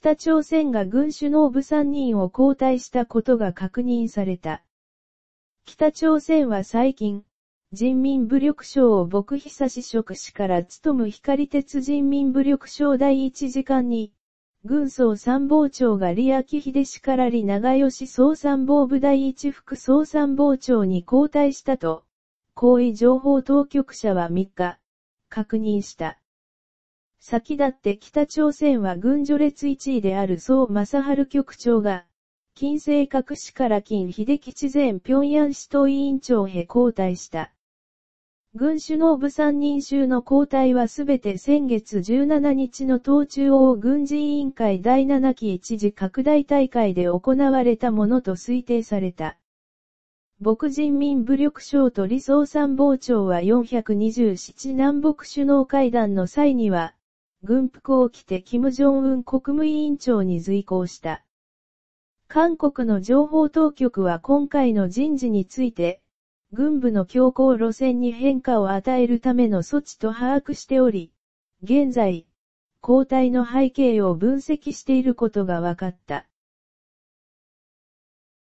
北朝鮮が軍首脳部3人を交代したことが確認された。北朝鮮は最近、人民武力省を僕久し職氏から務む光鉄人民武力省第1次官に、軍総参謀長が李明秀氏から李長吉総参謀部第1副総参謀長に交代したと、行為情報当局者は3日、確認した。先立って北朝鮮は軍序列1位である総正春局長が、金政閣市から金秀吉前平壌市党委員長へ交代した。軍首脳部3人衆の交代はすべて先月17日の党中央軍事委員会第7期一次拡大大会で行われたものと推定された。牧人民武力省と理想参謀長は427南北首脳会談の際には、軍服を着て金正恩国務委員長に随行した。韓国の情報当局は今回の人事について、軍部の強硬路線に変化を与えるための措置と把握しており、現在、交代の背景を分析していることが分かった。